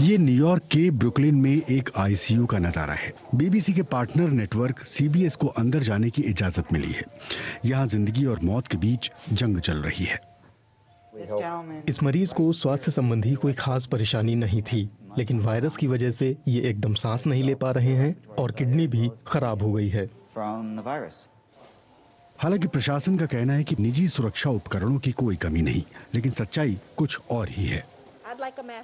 ये न्यूयॉर्क के ब्रुकलिन में एक आईसीयू का नजारा है बीबीसी के पार्टनर नेटवर्क सीबीएस को अंदर जाने की इजाजत मिली है यहाँ जिंदगी और मौत के बीच जंग चल रही है इस मरीज को स्वास्थ्य संबंधी कोई खास परेशानी नहीं थी लेकिन वायरस की वजह से ये एकदम सांस नहीं ले पा रहे हैं और किडनी भी खराब हो गई है हालांकि प्रशासन का कहना है कि निजी सुरक्षा उपकरणों की कोई कमी नहीं लेकिन सच्चाई कुछ और ही है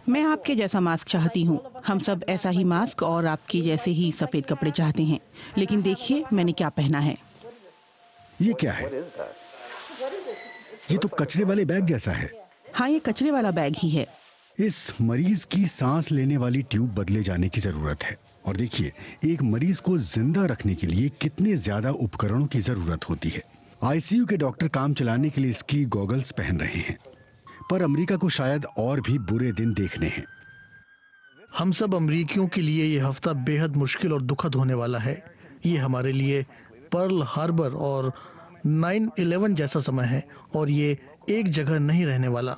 मैं आपके जैसा मास्क चाहती हूँ हम सब ऐसा ही मास्क और आपके जैसे ही सफेद कपड़े चाहते हैं लेकिन देखिए मैंने क्या पहना है ये क्या है ये तो कचरे वाले बैग जैसा है हाँ ये कचरे वाला बैग ही है इस मरीज की सांस लेने वाली ट्यूब बदले जाने की जरूरत है और देखिए एक मरीज को जिंदा रखने के लिए कितने ज्यादा उपकरणों की जरूरत होती है आईसीयू के डॉक्टर काम चलाने के लिए इसकी गॉगल्स पहन रहे हैं पर अमेरिका को शायद और भी बुरे दिन देखने हैं हम सब अमरीकियों के लिए यह हफ्ता बेहद मुश्किल और दुखद होने वाला है ये हमारे लिए पर्ल हार्बर और 9/11 जैसा समय है और ये एक जगह नहीं रहने वाला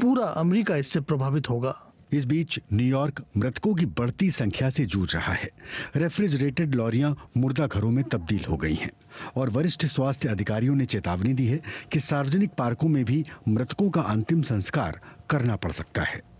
पूरा अमेरिका इससे प्रभावित होगा इस बीच न्यूयॉर्क मृतकों की बढ़ती संख्या से जूझ रहा है रेफ्रिजरेटेड लॉरियां मुर्दा घरों में तब्दील हो गई हैं और वरिष्ठ स्वास्थ्य अधिकारियों ने चेतावनी दी है कि सार्वजनिक पार्कों में भी मृतकों का अंतिम संस्कार करना पड़ सकता है